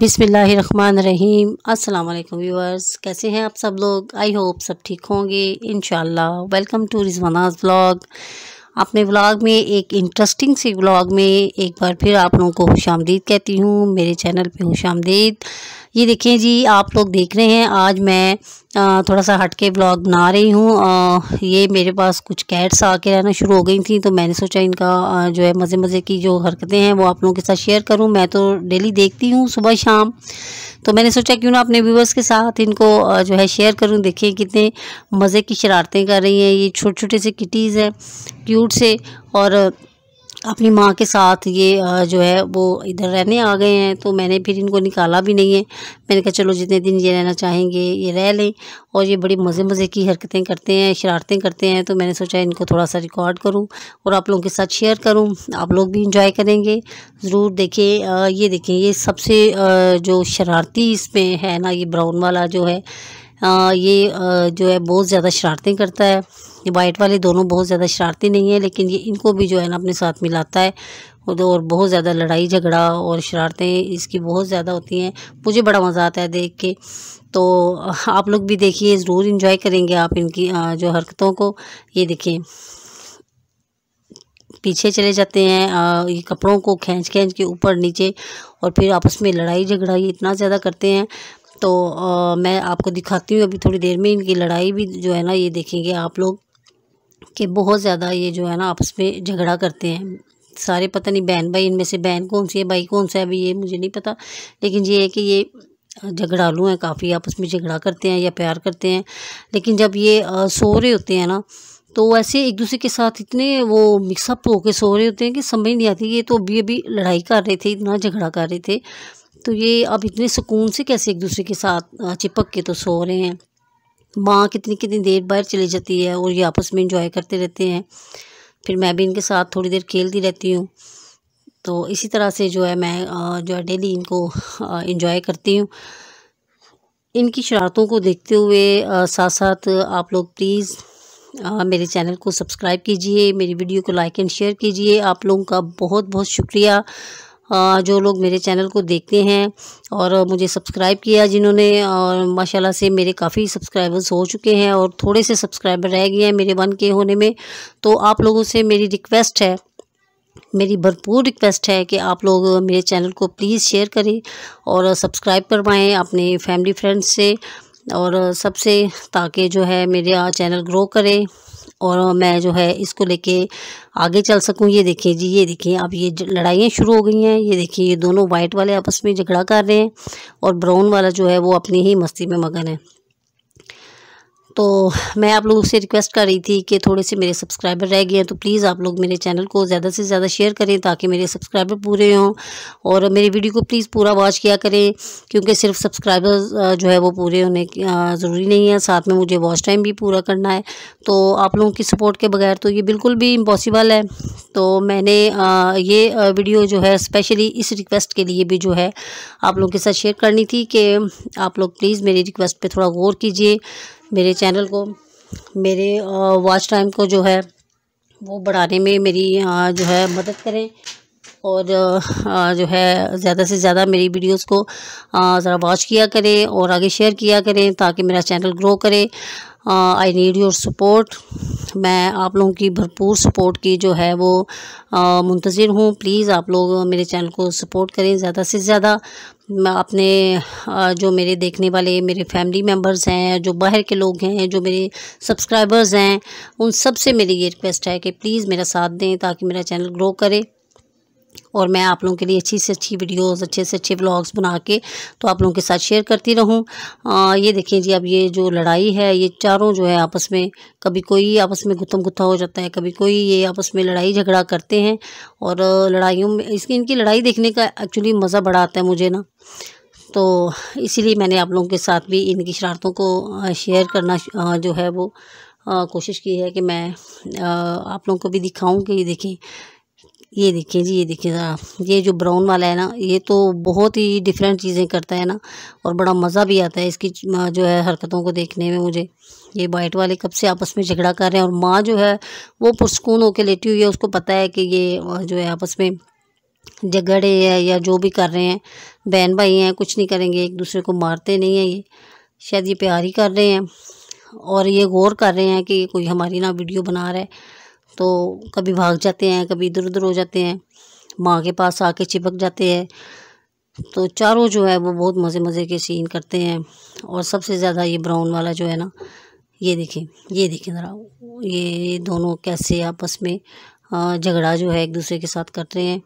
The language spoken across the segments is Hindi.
बिसमीम अल्लाम व्यूअर्स कैसे हैं आप सब लोग आई होप सब ठीक होंगे इन वेलकम टू रिजवानाज ब्लॉग अपने व्लॉग में एक इंटरेस्टिंग सी व्लॉग में एक बार फिर आप लोगों को खुश कहती हूँ मेरे चैनल पे खुश ये देखें जी आप लोग देख रहे हैं आज मैं थोड़ा सा हटके ब्लॉग बना रही हूँ ये मेरे पास कुछ कैट्स आके रहना शुरू हो गई थी तो मैंने सोचा इनका जो है मज़े मज़े की जो हरकतें हैं वो आप लोगों के साथ शेयर करूँ मैं तो डेली देखती हूँ सुबह शाम तो मैंने सोचा क्यों ना अपने व्यूवर्स के साथ इनको जो है शेयर करूँ देखें कितने मज़े की शरारतें कर रही हैं ये छोटे छोटे से किटीज़ हैं क्यूट से और अपनी माँ के साथ ये जो है वो इधर रहने आ गए हैं तो मैंने फिर इनको निकाला भी नहीं है मैंने कहा चलो जितने दिन ये रहना चाहेंगे ये रह लें और ये बड़ी मज़े मज़े की हरकतें करते हैं शरारतें करते हैं तो मैंने सोचा इनको थोड़ा सा रिकॉर्ड करूं और आप लोगों के साथ शेयर करूं आप लोग भी इंजॉय करेंगे ज़रूर देखें ये देखें ये सबसे जो शरारती इसमें है ना ये ब्राउन वाला जो है आ, ये आ, जो है बहुत ज़्यादा शरारतें करता है वाइट वाले दोनों बहुत ज़्यादा शरारती नहीं है लेकिन ये इनको भी जो है ना अपने साथ मिलाता है तो और बहुत ज़्यादा लड़ाई झगड़ा और शरारतें इसकी बहुत ज़्यादा होती हैं मुझे बड़ा मज़ा आता है देख के तो आप लोग भी देखिए ज़रूर इन्जॉय करेंगे आप इनकी जो हरकतों को ये देखें पीछे चले जाते हैं आ, ये कपड़ों को खींच खींच के ऊपर नीचे और फिर आपस में लड़ाई झगड़ा ये इतना ज़्यादा करते हैं तो मैं आपको दिखाती हूँ अभी थोड़ी देर में इनकी लड़ाई भी जो है ना ये देखेंगे आप लोग कि बहुत ज़्यादा ये जो है ना आपस में झगड़ा करते हैं सारे पता नहीं बहन भाई इनमें से बहन कौन सी है भाई कौन सा है अभी ये मुझे नहीं पता लेकिन ये है कि ये झगड़ालू हैं काफ़ी आपस में झगड़ा करते हैं या प्यार करते हैं लेकिन जब ये सो रहे होते हैं ना तो ऐसे एक दूसरे के साथ इतने वो मिक्सअप होकर सो रहे होते हैं कि समझ नहीं आती ये तो अभी अभी लड़ाई कर रहे थे इतना झगड़ा कर रहे थे तो ये अब इतने सुकून से कैसे एक दूसरे के साथ चिपक के तो सो रहे हैं माँ कितनी कितनी देर बाहर चली जाती है और ये आपस में इंजॉय करते रहते हैं फिर मैं भी इनके साथ थोड़ी देर खेलती रहती हूँ तो इसी तरह से जो है मैं जो है डेली इनको इंजॉय करती हूँ इनकी शरारतों को देखते हुए साथ साथ आप लोग प्लीज़ मेरे चैनल को सब्सक्राइब कीजिए मेरी वीडियो को लाइक एंड शेयर कीजिए आप लोगों का बहुत बहुत शुक्रिया हाँ, जो लोग मेरे चैनल को देखते हैं और मुझे सब्सक्राइब किया जिन्होंने और माशाल्लाह से मेरे काफ़ी सब्सक्राइबर्स हो चुके हैं और थोड़े से सब्सक्राइबर रह गए हैं मेरे वन के होने में तो आप लोगों से मेरी रिक्वेस्ट है मेरी भरपूर रिक्वेस्ट है कि आप लोग मेरे चैनल को प्लीज़ शेयर करें और सब्सक्राइब करवाएँ अपने फैमिली फ्रेंड्स से और सबसे ताकि जो है मेरा चैनल ग्रो करे और मैं जो है इसको लेके आगे चल सकूं ये देखिए जी ये देखिए अब ये लड़ाइयाँ शुरू हो गई हैं ये देखिए ये दोनों वाइट वाले आपस में झगड़ा कर रहे हैं और ब्राउन वाला जो है वो अपनी ही मस्ती में मगन है तो मैं आप लोगों से रिक्वेस्ट कर रही थी कि थोड़े से मेरे सब्सक्राइबर रह गए हैं तो प्लीज़ आप लोग मेरे चैनल को ज़्यादा से ज़्यादा शेयर करें ताकि मेरे सब्सक्राइबर पूरे हों और मेरी वीडियो को प्लीज़ पूरा वॉच किया करें क्योंकि सिर्फ सब्सक्राइबर जो है वो पूरे होने ज़रूरी नहीं है साथ में मुझे वॉच टाइम भी पूरा करना है तो आप लोगों की सपोर्ट के बगैर तो ये बिल्कुल भी इम्पॉसिबल है तो मैंने ये वीडियो जो है स्पेशली इस रिक्वेस्ट के लिए भी जो है आप लोगों के साथ शेयर करनी थी कि आप लोग प्लीज़ मेरी रिक्वेस्ट पर थोड़ा गौर कीजिए मेरे चैनल को मेरे वॉच टाइम को जो है वो बढ़ाने में मेरी जो है मदद करें और जो है ज़्यादा से ज़्यादा मेरी वीडियोस को ज़रा वॉच किया करें और आगे शेयर किया करें ताकि मेरा चैनल ग्रो करे आई नीड योर सपोर्ट मैं आप लोगों की भरपूर सपोर्ट की जो है वो मुंतज़र हूँ प्लीज़ आप लोग मेरे चैनल को सपोर्ट करें ज़्यादा से ज़्यादा मैं अपने जो मेरे देखने वाले मेरे फैमिली मेम्बर्स हैं जो बाहर के लोग हैं जो मेरे सब्सक्राइबर्स हैं उन सब से मेरी ये रिक्वेस्ट है कि प्लीज़ मेरा साथ दें ताकि मेरा चैनल ग्रो करे और मैं आप लोगों के लिए अच्छी से अच्छी वीडियोस अच्छे से अच्छे ब्लॉग्स बना के तो आप लोगों के साथ शेयर करती रहूं आ, ये देखिए जी अब ये जो लड़ाई है ये चारों जो है आपस में कभी कोई आपस में गुतम गुत्था हो जाता है कभी कोई ये आपस में लड़ाई झगड़ा करते हैं और लड़ाइयों में इसकी इनकी लड़ाई देखने का एक्चुअली मज़ा बड़ा आता है मुझे ना तो इसीलिए मैंने आप लोगों के साथ भी इनकी शरारतों को शेयर करना जो है वो कोशिश की है कि मैं आप लोगों को भी दिखाऊँ कि ये देखें ये देखिए जी ये देखिए ये जो ब्राउन वाला है ना ये तो बहुत ही डिफरेंट चीज़ें करता है ना और बड़ा मज़ा भी आता है इसकी जो है हरकतों को देखने में मुझे ये वाइट वाले कब से आपस में झगड़ा कर रहे हैं और माँ जो है वो पुरस्कून होकर लेटी हुई है उसको पता है कि ये जो है आपस में झगड़े है या जो भी कर रहे हैं बहन भाई हैं कुछ नहीं करेंगे एक दूसरे को मारते नहीं हैं ये शायद ये प्यार ही कर रहे हैं और ये गौर कर रहे हैं कि कोई हमारी ना वीडियो बना रहा है तो कभी भाग जाते हैं कभी इधर उधर हो जाते हैं माँ के पास आके चिपक जाते हैं तो चारों जो है वो बहुत मज़े मज़े के सीन करते हैं और सबसे ज़्यादा ये ब्राउन वाला जो है ना ये देखें ये देखें ज़रा ये दोनों कैसे आपस में झगड़ा जो है एक दूसरे के साथ करते हैं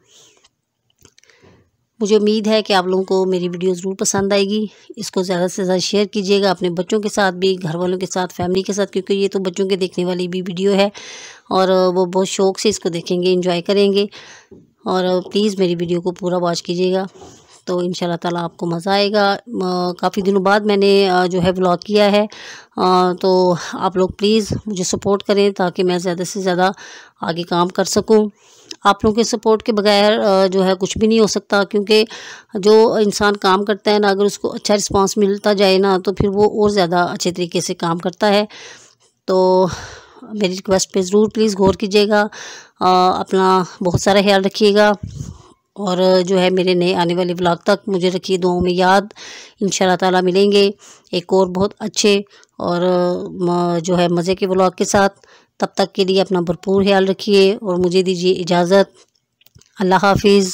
मुझे उम्मीद है कि आप लोगों को मेरी वीडियो ज़रूर पसंद आएगी इसको ज़्यादा से ज़्यादा शेयर कीजिएगा अपने बच्चों के साथ भी घर वालों के साथ फैमिली के साथ क्योंकि ये तो बच्चों के देखने वाली भी वीडियो है और वो बहुत शौक़ से इसको देखेंगे इंजॉय करेंगे और प्लीज़ मेरी वीडियो को पूरा वॉच कीजिएगा तो इन ताला आपको मज़ा आएगा काफ़ी दिनों बाद मैंने जो है ब्लॉग किया है आ, तो आप लोग प्लीज़ मुझे सपोर्ट करें ताकि मैं ज़्यादा से ज़्यादा आगे काम कर सकूँ आप लोगों के सपोर्ट के बगैर जो है कुछ भी नहीं हो सकता क्योंकि जो इंसान काम करता है ना अगर उसको अच्छा रिस्पॉन्स मिलता जाए ना तो फिर वो और ज़्यादा अच्छे तरीके से काम करता है तो मेरी रिक्वेस्ट पे ज़रूर प्लीज़ गौर कीजिएगा अपना बहुत सारा ख्याल रखिएगा और जो है मेरे नए आने वाले ब्लॉग तक मुझे रखिए दुआओं में याद इन ताला मिलेंगे एक और बहुत अच्छे और जो है मज़े के ब्लॉग के साथ तब तक के लिए अपना भरपूर ख्याल रखिए और मुझे दीजिए इजाज़त अल्लाह हाफिज़